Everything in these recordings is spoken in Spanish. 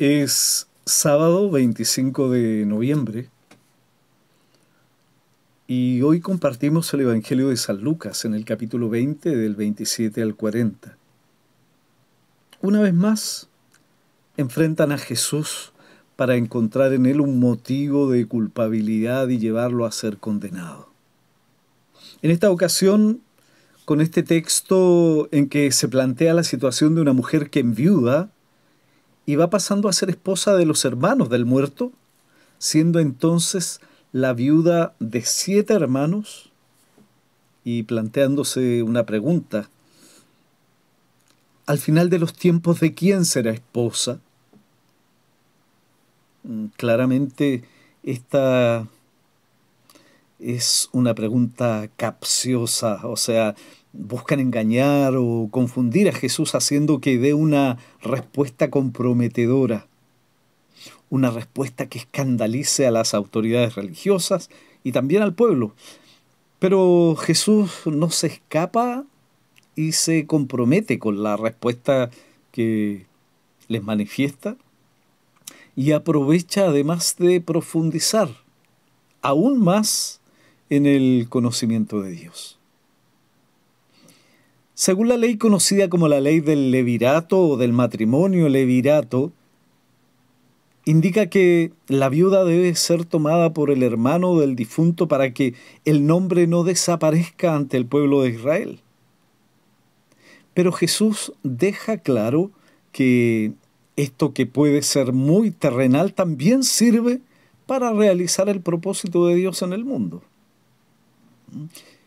Es sábado 25 de noviembre y hoy compartimos el Evangelio de San Lucas en el capítulo 20 del 27 al 40. Una vez más, enfrentan a Jesús para encontrar en él un motivo de culpabilidad y llevarlo a ser condenado. En esta ocasión, con este texto en que se plantea la situación de una mujer que enviuda y va pasando a ser esposa de los hermanos del muerto, siendo entonces la viuda de siete hermanos y planteándose una pregunta. Al final de los tiempos, ¿de quién será esposa? Mm, claramente, esta es una pregunta capciosa, o sea, buscan engañar o confundir a Jesús haciendo que dé una respuesta comprometedora, una respuesta que escandalice a las autoridades religiosas y también al pueblo. Pero Jesús no se escapa y se compromete con la respuesta que les manifiesta y aprovecha además de profundizar aún más en el conocimiento de Dios. Según la ley conocida como la ley del levirato o del matrimonio levirato, indica que la viuda debe ser tomada por el hermano del difunto para que el nombre no desaparezca ante el pueblo de Israel. Pero Jesús deja claro que esto que puede ser muy terrenal también sirve para realizar el propósito de Dios en el mundo.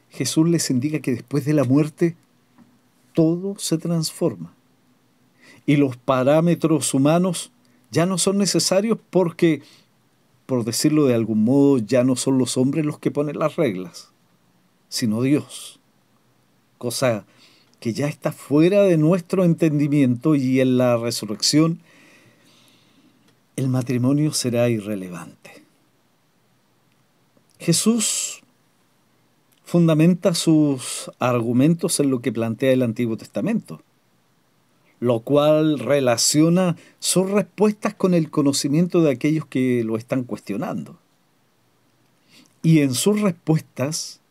Jesús les indica que después de la muerte todo se transforma. Y los parámetros humanos ya no son necesarios porque, por decirlo de algún modo, ya no son los hombres los que ponen las reglas, sino Dios. Cosa que ya está fuera de nuestro entendimiento y en la resurrección el matrimonio será irrelevante. Jesús fundamenta sus argumentos en lo que plantea el Antiguo Testamento, lo cual relaciona sus respuestas con el conocimiento de aquellos que lo están cuestionando. Y en sus respuestas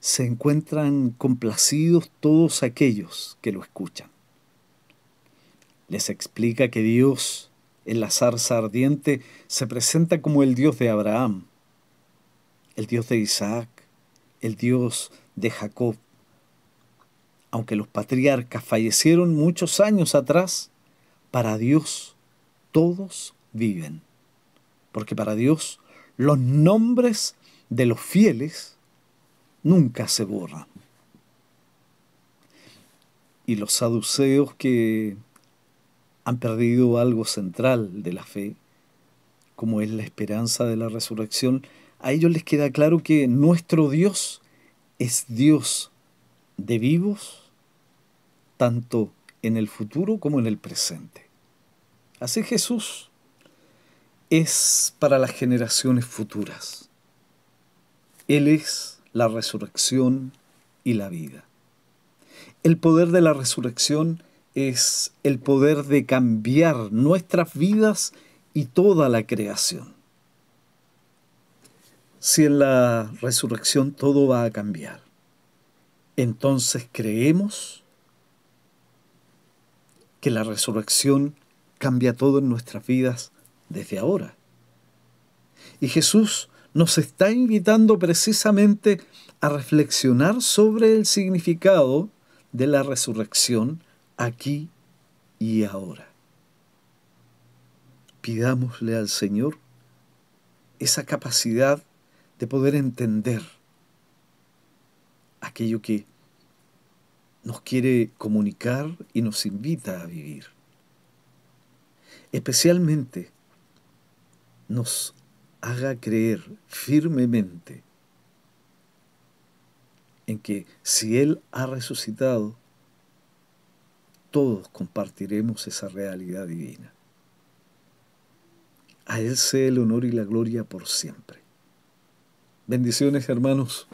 se encuentran complacidos todos aquellos que lo escuchan. Les explica que Dios, en la zarza ardiente, se presenta como el Dios de Abraham, el Dios de Isaac, el Dios de Jacob. Aunque los patriarcas fallecieron muchos años atrás, para Dios todos viven. Porque para Dios los nombres de los fieles nunca se borran. Y los saduceos que han perdido algo central de la fe, como es la esperanza de la resurrección, a ellos les queda claro que nuestro Dios es Dios de vivos, tanto en el futuro como en el presente. Así Jesús es para las generaciones futuras. Él es la resurrección y la vida. El poder de la resurrección es el poder de cambiar nuestras vidas y toda la creación. Si en la resurrección todo va a cambiar, entonces creemos que la resurrección cambia todo en nuestras vidas desde ahora. Y Jesús nos está invitando precisamente a reflexionar sobre el significado de la resurrección aquí y ahora. Pidámosle al Señor esa capacidad de poder entender aquello que nos quiere comunicar y nos invita a vivir. Especialmente nos haga creer firmemente en que si Él ha resucitado, todos compartiremos esa realidad divina. A Él sea el honor y la gloria por siempre. Bendiciones, hermanos.